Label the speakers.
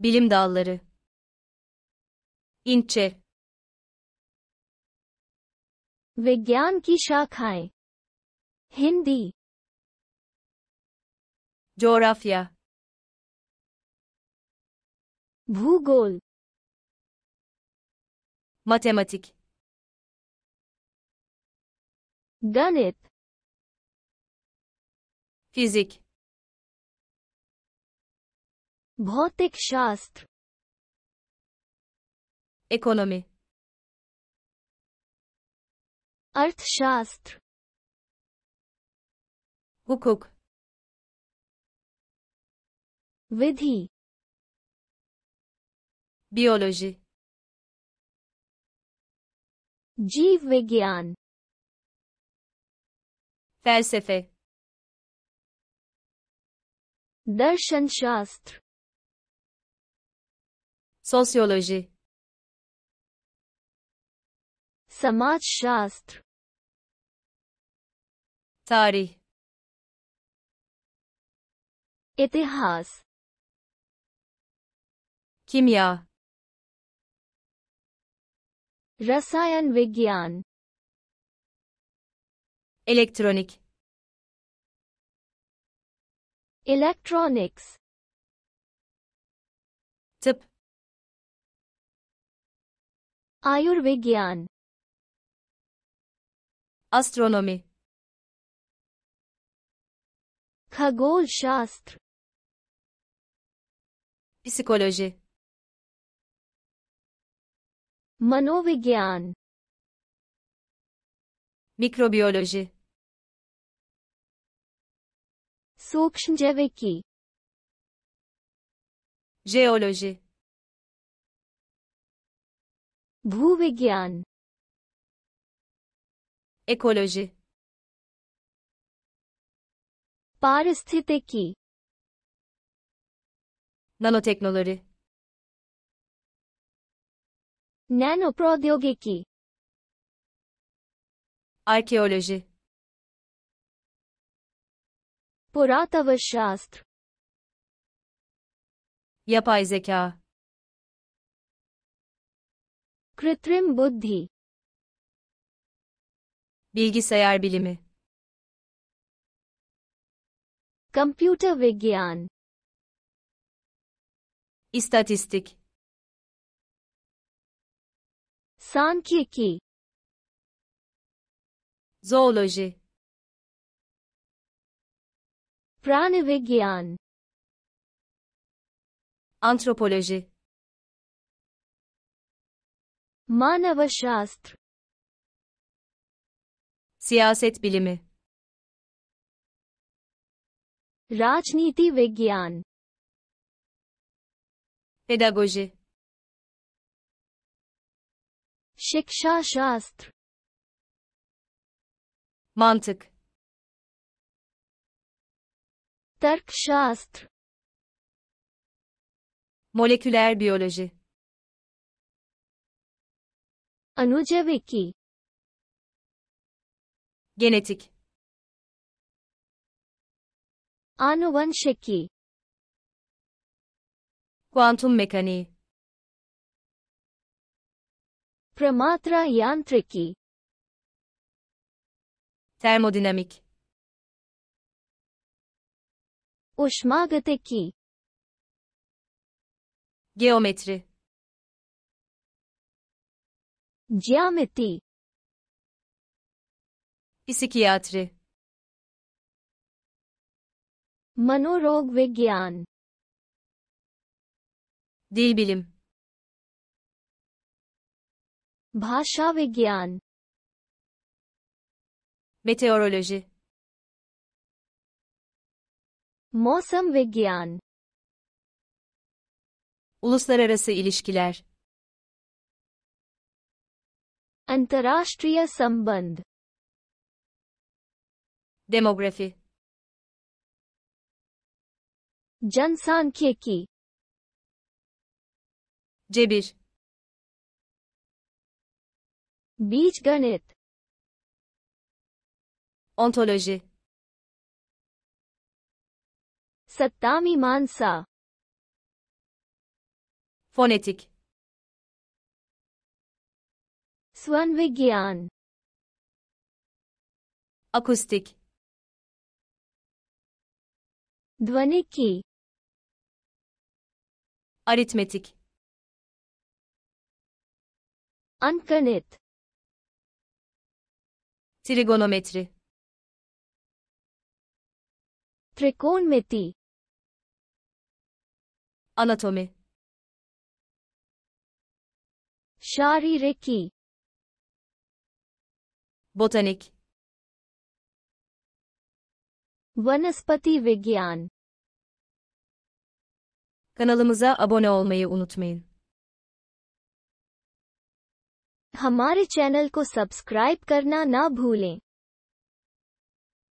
Speaker 1: Bilim dalları. İnçe. विज्ञान की शाखाएं हिंदी जोराफिया भूगोल matematik ganit, fizik भौतिक शास्त्र इकोनॉमी अर्थशास्त्र हुकुक विधि बियोलॉजी जीव विज्ञान felsefe दर्शन शास्त्र Sosyoloji Samaçşastr Tarih İtihas Kimya Rasayan Vigyan Elektronik Electronics आयुर्विज्ञान astronomi Khagol शास्त्र psikoloji मनोविज्ञान mikrobiyoloji सूक्ष्म जैविकी jeoloji भूविज्ञान ekoloji पारिस्थितिकी nanoteknoloji नैनो प्रौद्योगिकी arkeoloji पुरातत्व yapay zeka Kritrim बुद्धि bilgisayar bilimi कंप्यूटर विज्ञान İstatistik, सांख्यिकी zooloji प्राणी विज्ञान antropoloji मानव शास्त्र Siyaset bilimi. राजनीति विज्ञान Pedagoji. शिक्षा शास्त्र Mantık. तर्क शास्त्र Moleküler biyoloji. Anuja Vicky Genetik Anuvanşeki Kuantum mekaniği Pramatra yantriki Termodinamik Uşmagateki Geometri Geometry Psikiyatri Manorog Vigyan Dil bilim Bhasha Vigyan Meteoroloji Mosam Vigyan Uluslararası ilişkiler अंतर्राष्ट्रीय संबंध डेमोग्राफी जनसांख्यिकी जेबीज बीज गणित ऑन्थोलॉजी सत्तामी मानसा फोनेटिक स्वन विज्ञान अकुस्टिक ध्वनिकी aritmetik ankanit trigonometri trikonmeti anatomi şarireki botanic वनस्पति विज्ञान Kanalımıza abone olmayı unutmayın. हमारे चैनल को सब्सक्राइब करना ना भूलें